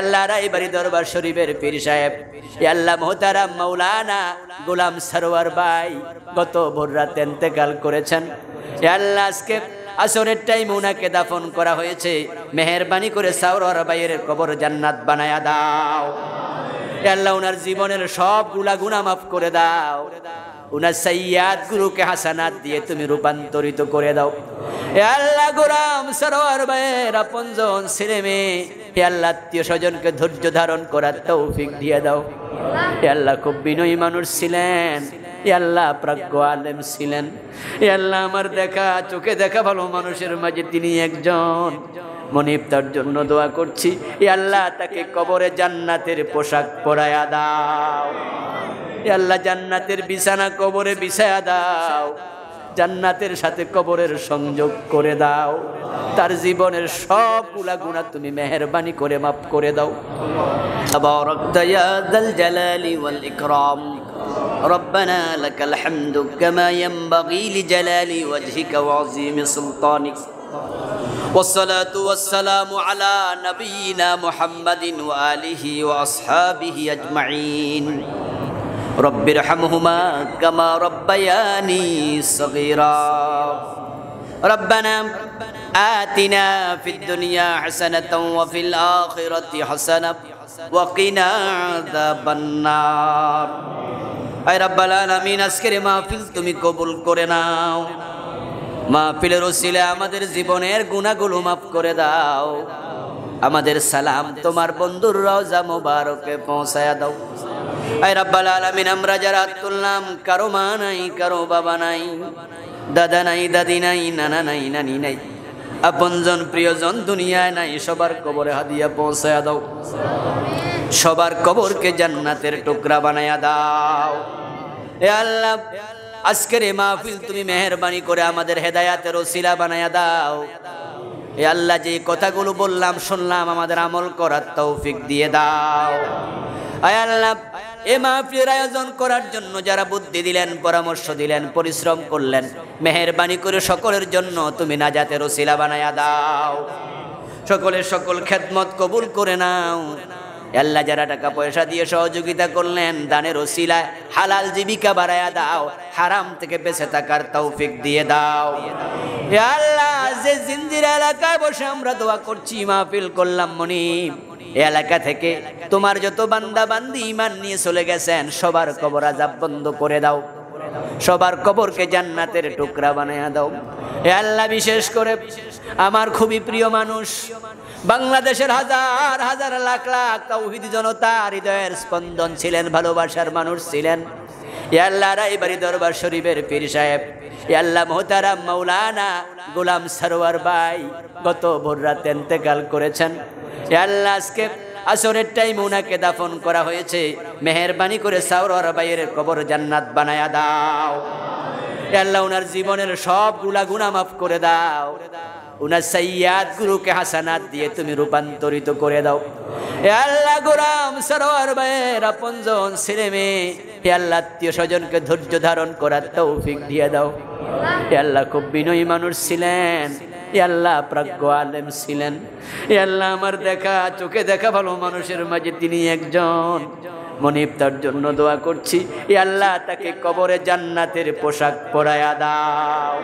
আল্লাহ রাইবারি দরবার শরীফের পীর সাহেব আল্লাহ মোহতারাম মৌলানা গোলাম সরোয়ার বাই গত ভোর রাতে এতেকাল করেছেন এল্লাসকে আজকে আসরের টাইম উনাকে দাফন করা হয়েছে মেহরবানি করে সাউর বাইয়ের কবর জান্নাত বানায়া দাও আল্লাহ ওনার জীবনের সব গুলা গুণা মাফ করে দাও উনার সাইয়াদ গুরুকে হাসানাত দিয়ে তুমি রূপান্তরিত করে দাও আল্লাহ গোরাম সরোয়ার ভাইয়ের আপনজন ছেলে মেয়ে আল্লাহ আত্মীয় স্বজনকে ধৈর্য ধারণ করার তৌফিক দিয়ে দাও আল্লাহ খুব বিনয়ী মানুষ ছিলেন আল্লাহ প্রাজ্ঞ আলেম ছিলেন আল্লাহ আমার দেখা চোখে দেখা ভালো মানুষের মাঝে তিনি একজন মনিব তার জন্য দোয়া করছি এ আল্লাহ তাকে কবরে জান্নাতের পোশাক পরায়া দাও এ আল্লাহ জান্নাতের বিছানা কবরে বিছায়া দাও জান্নাতের সাথে কবরের সংযোগ করে দাও তার জীবনের সব গুলা গুণা তুমি মেহরবানি করে মাফ করে দাও ربنا لك الحمد كما ينبغي لجلال وجهك وعظيم سلطانك والصلاة والسلام على نبينا محمد وآله وأصحابه أجمعين رب ارحمهما كما ربياني صغيرا ربنا آتنا في الدنيا حسنة وفي الآخرة حسنة وقنا عذاب النار أي رب العالمين أسكر ما তুমি قبول করে মাহফিলের ওসিলে আমাদের জীবনের গুণাগুলো মাফ করে দাও আমাদের সালাম তোমার বন্ধুর রওজা মোবারকে পৌঁছায়া দাও আই রাব্বাল আলামিন আমরা যারা তুললাম কারো মা নাই কারো বাবা নাই দাদা নাই দাদি নাই নানা নাই নানি নাই আপনজন প্রিয়জন দুনিয়ায় নাই সবার কবরে হাদিয়া পৌঁছায়া দাও সবার কবরকে জান্নাতের টুকরা বানায়া দাও এ আল্লাহ আজকের এই মাহফিল তুমি মেহরবানি করে আমাদের হেদায়াতের ওসিলা বানায়া দাও এ আল্লাহ যে কথাগুলো বললাম শুনলাম আমাদের আমল করার তৌফিক দিয়ে দাও আয় আল্লাহ এ মাহফিলের আয়োজন করার জন্য যারা বুদ্ধি দিলেন পরামর্শ দিলেন পরিশ্রম করলেন মেহরবানি করে সকলের জন্য তুমি নাজাতের ওসিলা বানায়া দাও সকলে সকল খেদমত কবুল করে নাও আল্লাহ যারা টাকা পয়সা দিয়ে সহযোগিতা করলেন দানের ওসিলায় হালাল জীবিকা বাড়ায় দাও হারাম থেকে বেঁচে থাকার তৌফিক দিয়ে দাও আল্লাহ যে জিন্দির এলাকায় বসে আমরা দোয়া করছি মাহফিল করলাম মনি এলাকা থেকে তোমার যত বান্দা বান্দি ইমান নিয়ে চলে গেছেন সবার কবর আজাব বন্ধ করে দাও সবার কবরকে জান্নাতের টুকরা বানায়া দাও আল্লাহ বিশেষ করে আমার খুবই প্রিয় মানুষ বাংলাদেশের হাজার হাজার লাখ লাখ তৌহিদ জনতা হৃদয়ের স্পন্দন ছিলেন ভালোবাসার মানুষ ছিলেন আল্লাহ রাইবাড়ি দরবার শরীফের পীর সাহেব আল্লাহ মোহতারাম মৌলানা গোলাম সরোয়ার বাই গত ভোর রাতে এন্তেকাল করেছেন আল্লাহ আজকে আসরের টাইম ওনাকে দাফন করা হয়েছে মেহরবানি করে সাউরার বাইয়ের কবর জান্নাত বানায়া দাও আল্লাহ ওনার জীবনের সব গুলা গুণা মাফ করে দাও উনার সাইয়াদ গুরুকে হাসানাত দিয়ে তুমি রূপান্তরিত করে দাও আল্লাহ গুরাম সরোয়ার ভাইয়ের আপনজন ছেলে মেয়ে হে আল্লাহ আত্মীয় স্বজনকে ধৈর্য ধারণ করার তৌফিক দিয়ে দাও হে আল্লাহ খুব বিনয়ী মানুষ ছিলেন আল্লাহ প্রাজ্ঞ আলেম ছিলেন আল্লাহ আমার দেখা চোখে দেখা ভালো মানুষের মাঝে তিনি একজন মনিব তার জন্য দোয়া করছি আল্লাহ তাকে কবরে জান্নাতের পোশাক পরায়া দাও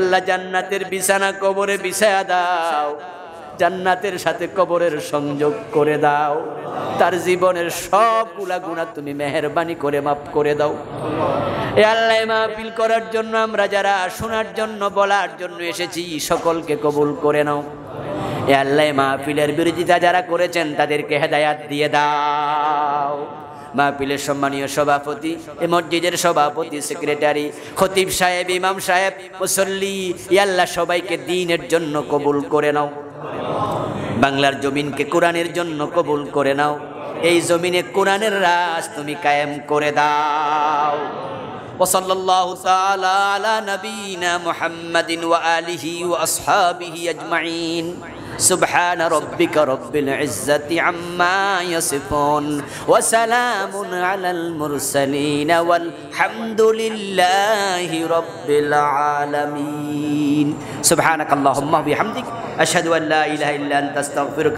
আল্লাহ জান্নাতের বিছানা কবরে বিছায়া দাও জান্নাতের সাথে কবরের সংযোগ করে দাও তার জীবনের সব গুলা গুণা তুমি মেহরবানি করে মাফ করে দাও এ আল্লাহ মাহফিল করার জন্য আমরা যারা শোনার জন্য বলার জন্য এসেছি সকলকে কবুল করে নাও এ আল্লাহ মাহফিলের বিরোধিতা যারা করেছেন তাদেরকে হেদায়াত দিয়ে দাও মাহফিলের সম্মানীয় সভাপতি এ মসজিদের সভাপতি সেক্রেটারি খতিব সাহেব ইমাম সাহেব মুসল্লি ইয়াল্লাহ সবাইকে দিনের জন্য কবুল করে নাও বাংলার জমিনকে কোরআনের জন্য কবুল করে নাও এই জমিনে কোরআনের রাজ তুমি কায়েম করে দাও وصلى الله تعالى على نبينا محمد وآله وأصحابه أجمعين سبحان ربك رب العزة عما يصفون وسلام على المرسلين والحمد لله رب العالمين سبحانك اللهم وبحمدك أشهد أن لا إله إلا أنت أستغفرك